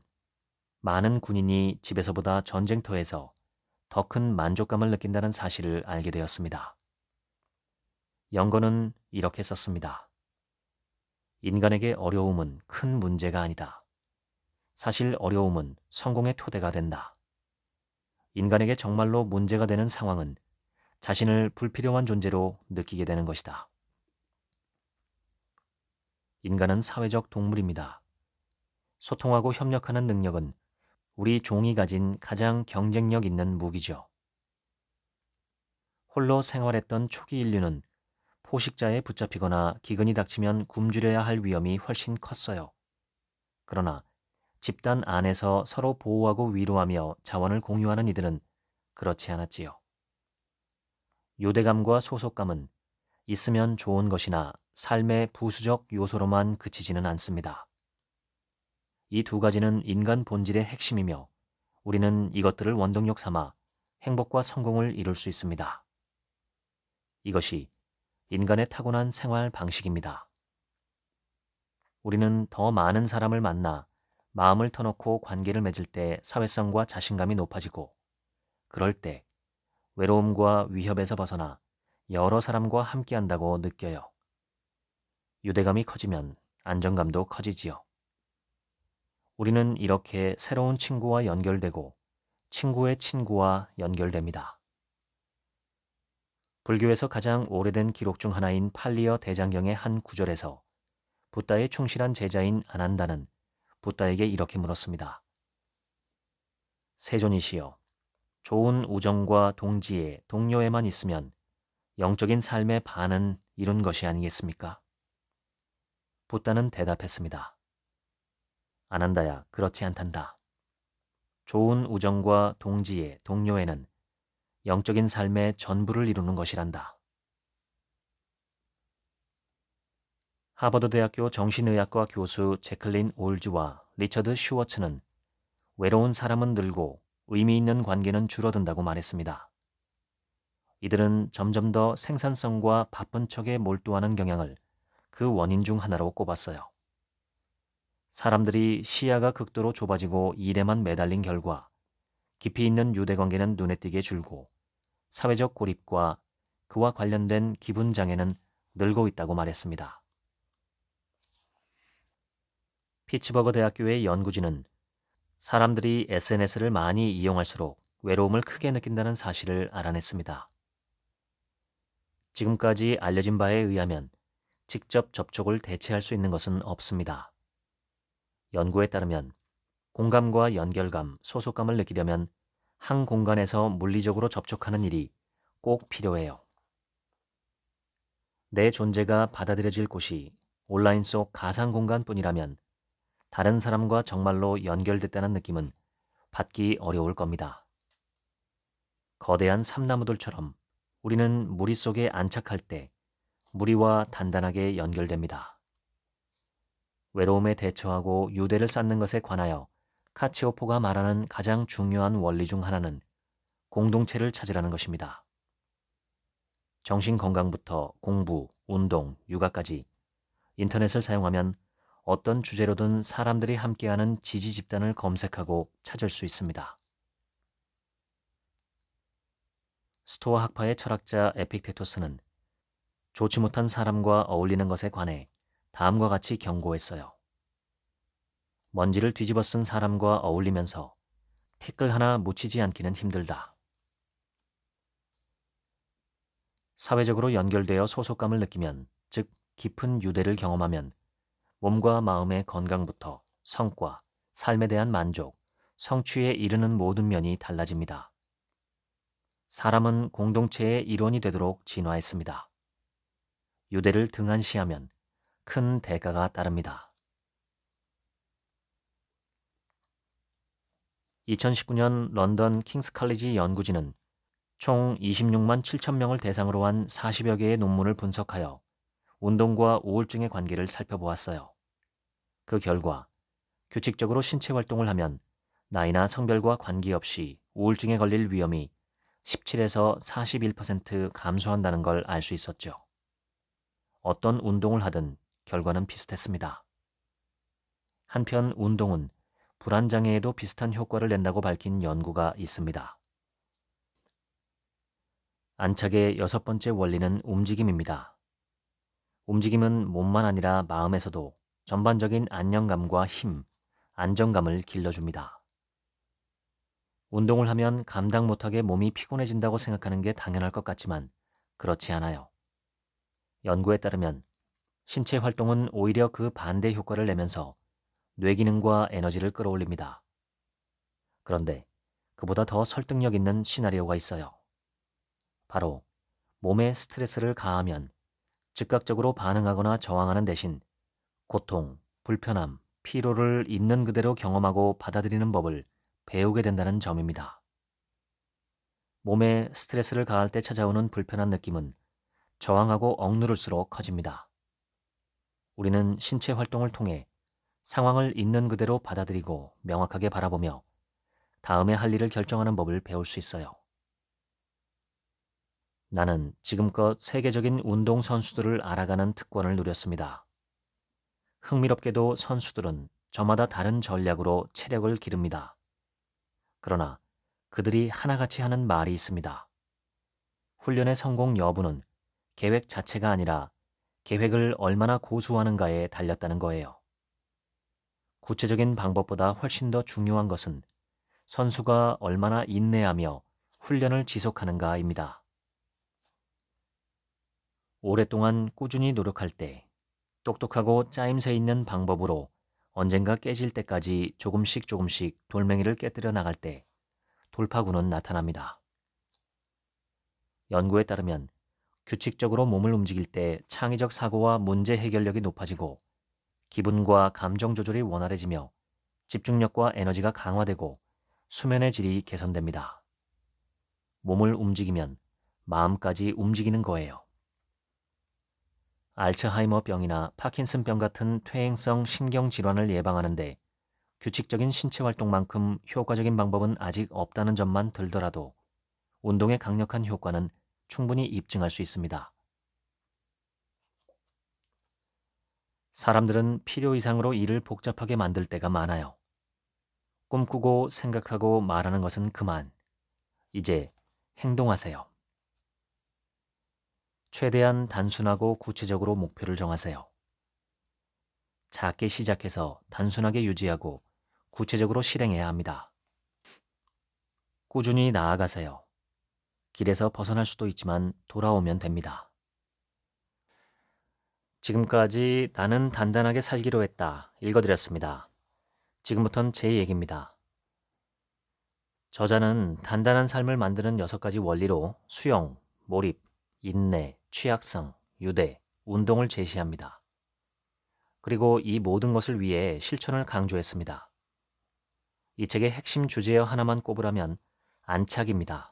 많은 군인이 집에서보다 전쟁터에서 더 큰 만족감을 느낀다는 사실을 알게 되었습니다. 영건은 이렇게 썼습니다. 인간에게 어려움은 큰 문제가 아니다. 사실 어려움은 성공의 토대가 된다. 인간에게 정말로 문제가 되는 상황은 자신을 불필요한 존재로 느끼게 되는 것이다. 인간은 사회적 동물입니다. 소통하고 협력하는 능력은 우리 종이 가진 가장 경쟁력 있는 무기죠. 홀로 생활했던 초기 인류는 포식자에 붙잡히거나 기근이 닥치면 굶주려야 할 위험이 훨씬 컸어요. 그러나 집단 안에서 서로 보호하고 위로하며 자원을 공유하는 이들은 그렇지 않았지요. 유대감과 소속감은 있으면 좋은 것이나 삶의 부수적 요소로만 그치지는 않습니다. 이두 가지는 인간 본질의 핵심이며 우리는 이것들을 원동력 삼아 행복과 성공을 이룰 수 있습니다. 이것이 인간의 타고난 생활 방식입니다. 우리는 더 많은 사람을 만나 마음을 터놓고 관계를 맺을 때 사회성과 자신감이 높아지고 그럴 때 외로움과 위협에서 벗어나 여러 사람과 함께한다고 느껴요. 유대감이 커지면 안정감도 커지지요. 우리는 이렇게 새로운 친구와 연결되고 친구의 친구와 연결됩니다. 불교에서 가장 오래된 기록 중 하나인 팔리어 대장경의 한 구절에서 붓다의 충실한 제자인 아난다는 붓다에게 이렇게 물었습니다. 세존이시여, 좋은 우정과 동지에, 동료에만 있으면 영적인 삶의 반은 이룬 것이 아니겠습니까? 붓다는 대답했습니다. 안 한다야 그렇지 않단다. 좋은 우정과 동지의 동료에는 영적인 삶의 전부를 이루는 것이란다. 하버드대학교 정신의학과 교수 제클린 올즈와 리처드 슈워츠는 외로운 사람은 늘고 의미 있는 관계는 줄어든다고 말했습니다. 이들은 점점 더 생산성과 바쁜 척에 몰두하는 경향을 그 원인 중 하나로 꼽았어요. 사람들이 시야가 극도로 좁아지고 일에만 매달린 결과 깊이 있는 유대 관계는 눈에 띄게 줄고 사회적 고립과 그와 관련된 기분 장애는 늘고 있다고 말했습니다. 피츠버그 대학교의 연구진은 사람들이 SNS를 많이 이용할수록 외로움을 크게 느낀다는 사실을 알아냈습니다. 지금까지 알려진 바에 의하면 직접 접촉을 대체할 수 있는 것은 없습니다. 연구에 따르면 공감과 연결감, 소속감을 느끼려면 한 공간에서 물리적으로 접촉하는 일이 꼭 필요해요. 내 존재가 받아들여질 곳이 온라인 속 가상 공간뿐이라면 다른 사람과 정말로 연결됐다는 느낌은 받기 어려울 겁니다. 거대한 삼나무들처럼 우리는 무리 속에 안착할 때 무리와 단단하게 연결됩니다. 외로움에 대처하고 유대를 쌓는 것에 관하여 카치오포가 말하는 가장 중요한 원리 중 하나는 공동체를 찾으라는 것입니다. 정신 건강부터 공부, 운동, 육아까지 인터넷을 사용하면 어떤 주제로든 사람들이 함께하는 지지 집단을 검색하고 찾을 수 있습니다. 스토아 학파의 철학자 에픽테토스는 좋지 못한 사람과 어울리는 것에 관해 다음과 같이 경고했어요. 먼지를 뒤집어 쓴 사람과 어울리면서 티끌 하나 묻히지 않기는 힘들다. 사회적으로 연결되어 소속감을 느끼면, 즉 깊은 유대를 경험하면 몸과 마음의 건강부터 성과, 삶에 대한 만족, 성취에 이르는 모든 면이 달라집니다. 사람은 공동체의 일원이 되도록 진화했습니다. 유대를 등한시하면 큰 대가가 따릅니다. 2019년 런던 킹스 칼리지 연구진은 총 26만 7천 명을 대상으로 한 40여 개의 논문을 분석하여 운동과 우울증의 관계를 살펴보았어요. 그 결과 규칙적으로 신체 활동을 하면 나이나 성별과 관계없이 우울증에 걸릴 위험이 17에서 41% 감소한다는 걸 알 수 있었죠. 어떤 운동을 하든 결과는 비슷했습니다. 한편 운동은 불안장애에도 비슷한 효과를 낸다고 밝힌 연구가 있습니다. 안착의 여섯 번째 원리는 움직임입니다. 움직임은 몸만 아니라 마음에서도 전반적인 안녕감과 힘, 안정감을 길러줍니다. 운동을 하면 감당 못하게 몸이 피곤해진다고 생각하는 게 당연할 것 같지만 그렇지 않아요. 연구에 따르면 신체 활동은 오히려 그 반대 효과를 내면서 뇌기능과 에너지를 끌어올립니다. 그런데 그보다 더 설득력 있는 시나리오가 있어요. 바로 몸에 스트레스를 가하면 즉각적으로 반응하거나 저항하는 대신 고통, 불편함, 피로를 있는 그대로 경험하고 받아들이는 법을 배우게 된다는 점입니다. 몸에 스트레스를 가할 때 찾아오는 불편한 느낌은 저항하고 억누를수록 커집니다. 우리는 신체 활동을 통해 상황을 있는 그대로 받아들이고 명확하게 바라보며 다음에 할 일을 결정하는 법을 배울 수 있어요. 나는 지금껏 세계적인 운동선수들을 알아가는 특권을 누렸습니다. 흥미롭게도 선수들은 저마다 다른 전략으로 체력을 기릅니다. 그러나 그들이 하나같이 하는 말이 있습니다. 훈련의 성공 여부는 계획 자체가 아니라 계획을 얼마나 고수하는가에 달렸다는 거예요. 구체적인 방법보다 훨씬 더 중요한 것은 선수가 얼마나 인내하며 훈련을 지속하는가입니다. 오랫동안 꾸준히 노력할 때 똑똑하고 짜임새 있는 방법으로 언젠가 깨질 때까지 조금씩 조금씩 돌멩이를 깨뜨려 나갈 때 돌파구는 나타납니다. 연구에 따르면 규칙적으로 몸을 움직일 때 창의적 사고와 문제 해결력이 높아지고 기분과 감정 조절이 원활해지며 집중력과 에너지가 강화되고 수면의 질이 개선됩니다. 몸을 움직이면 마음까지 움직이는 거예요. 알츠하이머 병이나 파킨슨병 같은 퇴행성 신경 질환을 예방하는데 규칙적인 신체 활동만큼 효과적인 방법은 아직 없다는 점만 들더라도 운동의 강력한 효과는 충분히 입증할 수 있습니다. 사람들은 필요 이상으로 일을 복잡하게 만들 때가 많아요. 꿈꾸고 생각하고 말하는 것은 그만. 이제 행동하세요. 최대한 단순하고 구체적으로 목표를 정하세요. 작게 시작해서 단순하게 유지하고 구체적으로 실행해야 합니다. 꾸준히 나아가세요. 길에서 벗어날 수도 있지만 돌아오면 됩니다. 지금까지 나는 단단하게 살기로 했다 읽어드렸습니다. 지금부턴 제 얘기입니다. 저자는 단단한 삶을 만드는 여섯 가지 원리로 수영, 몰입, 인내, 취약성, 유대, 운동을 제시합니다. 그리고 이 모든 것을 위해 실천을 강조했습니다. 이 책의 핵심 주제어 하나만 꼽으라면 안착입니다.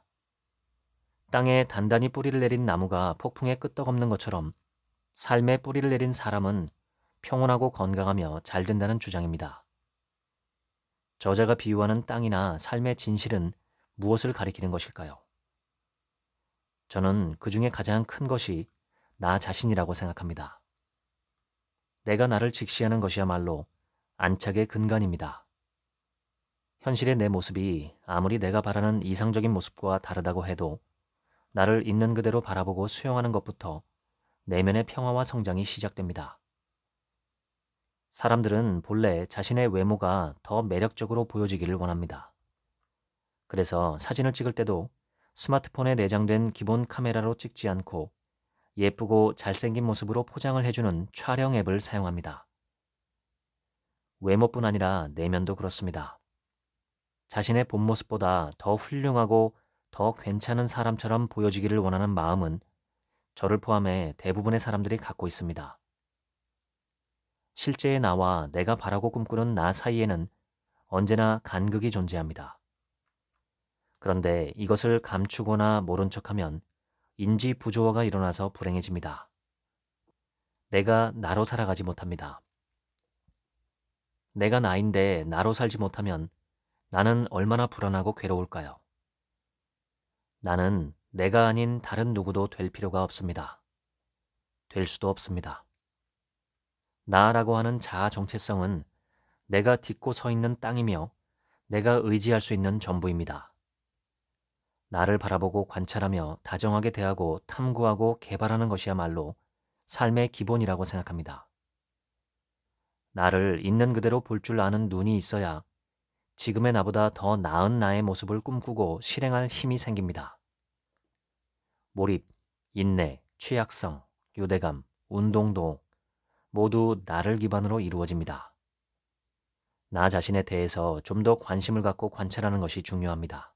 땅에 단단히 뿌리를 내린 나무가 폭풍에 끄떡없는 것처럼 삶에 뿌리를 내린 사람은 평온하고 건강하며 잘 된다는 주장입니다. 저자가 비유하는 땅이나 삶의 진실은 무엇을 가리키는 것일까요? 저는 그 중에 가장 큰 것이 나 자신이라고 생각합니다. 내가 나를 직시하는 것이야말로 안착의 근간입니다. 현실의 내 모습이 아무리 내가 바라는 이상적인 모습과 다르다고 해도 나를 있는 그대로 바라보고 수용하는 것부터 내면의 평화와 성장이 시작됩니다. 사람들은 본래 자신의 외모가 더 매력적으로 보여지기를 원합니다. 그래서 사진을 찍을 때도 스마트폰에 내장된 기본 카메라로 찍지 않고 예쁘고 잘생긴 모습으로 포장을 해주는 촬영 앱을 사용합니다. 외모뿐 아니라 내면도 그렇습니다. 자신의 본 모습보다 더 훌륭하고 더 괜찮은 사람처럼 보여지기를 원하는 마음은 저를 포함해 대부분의 사람들이 갖고 있습니다. 실제의 나와 내가 바라고 꿈꾸는 나 사이에는 언제나 간극이 존재합니다. 그런데 이것을 감추거나 모른 척하면 인지 부조화가 일어나서 불행해집니다. 내가 나로 살아가지 못합니다. 내가 나인데 나로 살지 못하면 나는 얼마나 불안하고 괴로울까요? 나는 내가 아닌 다른 누구도 될 필요가 없습니다. 될 수도 없습니다. 나라고 하는 자아 정체성은 내가 딛고 서 있는 땅이며 내가 의지할 수 있는 전부입니다. 나를 바라보고 관찰하며 다정하게 대하고 탐구하고 개발하는 것이야말로 삶의 기본이라고 생각합니다. 나를 있는 그대로 볼 줄 아는 눈이 있어야 지금의 나보다 더 나은 나의 모습을 꿈꾸고 실행할 힘이 생깁니다. 몰입, 인내, 취약성, 유대감, 운동도 모두 나를 기반으로 이루어집니다. 나 자신에 대해서 좀 더 관심을 갖고 관찰하는 것이 중요합니다.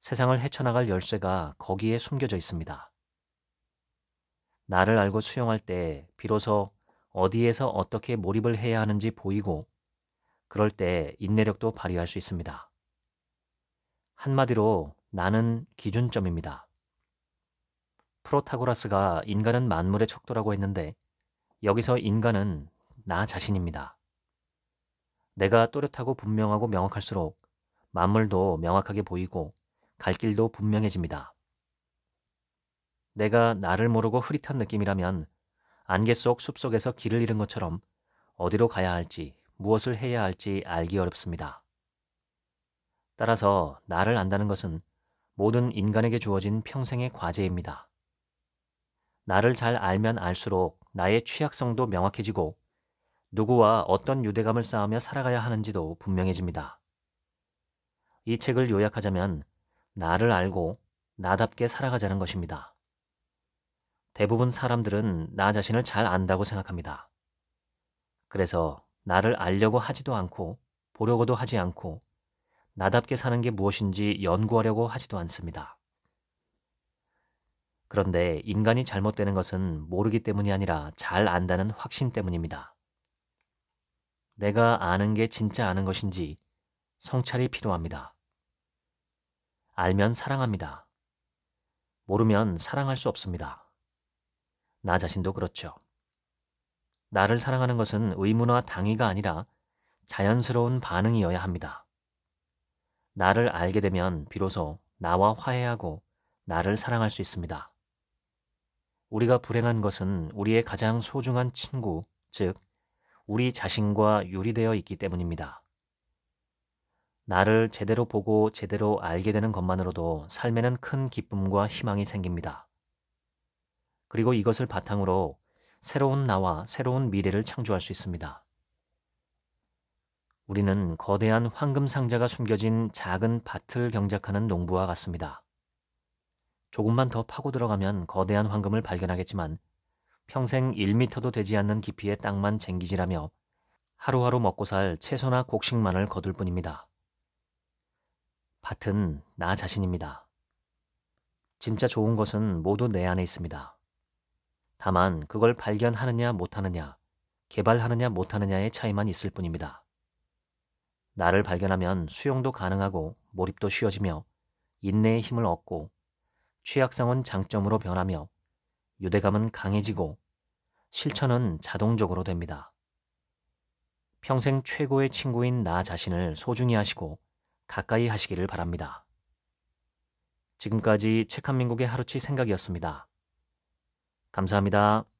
세상을 헤쳐나갈 열쇠가 거기에 숨겨져 있습니다. 나를 알고 수용할 때 비로소 어디에서 어떻게 몰입을 해야 하는지 보이고 그럴 때 인내력도 발휘할 수 있습니다. 한마디로 나는 기준점입니다. 프로타고라스가 인간은 만물의 척도라고 했는데 여기서 인간은 나 자신입니다. 내가 또렷하고 분명하고 명확할수록 만물도 명확하게 보이고 갈 길도 분명해집니다. 내가 나를 모르고 흐릿한 느낌이라면 안개 속 숲속에서 길을 잃은 것처럼 어디로 가야 할지 무엇을 해야 할지 알기 어렵습니다. 따라서 나를 안다는 것은 모든 인간에게 주어진 평생의 과제입니다. 나를 잘 알면 알수록 나의 취약성도 명확해지고 누구와 어떤 유대감을 쌓으며 살아가야 하는지도 분명해집니다. 이 책을 요약하자면 나를 알고 나답게 살아가자는 것입니다. 대부분 사람들은 나 자신을 잘 안다고 생각합니다. 그래서 나를 알려고 하지도 않고 보려고도 하지 않고 나답게 사는 게 무엇인지 연구하려고 하지도 않습니다. 그런데 인간이 잘못되는 것은 모르기 때문이 아니라 잘 안다는 확신 때문입니다. 내가 아는 게 진짜 아는 것인지 성찰이 필요합니다. 알면 사랑합니다. 모르면 사랑할 수 없습니다. 나 자신도 그렇죠. 나를 사랑하는 것은 의무나 당위가 아니라 자연스러운 반응이어야 합니다. 나를 알게 되면 비로소 나와 화해하고 나를 사랑할 수 있습니다. 우리가 불행한 것은 우리의 가장 소중한 친구, 즉, 우리 자신과 유리되어 있기 때문입니다. 나를 제대로 보고 제대로 알게 되는 것만으로도 삶에는 큰 기쁨과 희망이 생깁니다. 그리고 이것을 바탕으로 새로운 나와 새로운 미래를 창조할 수 있습니다. 우리는 거대한 황금 상자가 숨겨진 작은 밭을 경작하는 농부와 같습니다. 조금만 더 파고 들어가면 거대한 황금을 발견하겠지만 평생 1미터도 되지 않는 깊이의 땅만 쟁기질하며 하루하루 먹고 살 채소나 곡식만을 거둘 뿐입니다. 밭은 나 자신입니다. 진짜 좋은 것은 모두 내 안에 있습니다. 다만 그걸 발견하느냐 못하느냐, 개발하느냐 못하느냐의 차이만 있을 뿐입니다. 나를 발견하면 수용도 가능하고 몰입도 쉬워지며 인내의 힘을 얻고 취약성은 장점으로 변하며 유대감은 강해지고 실천은 자동적으로 됩니다. 평생 최고의 친구인 나 자신을 소중히 하시고 가까이 하시기를 바랍니다. 지금까지 책한민국의 하루치 생각이었습니다. 감사합니다.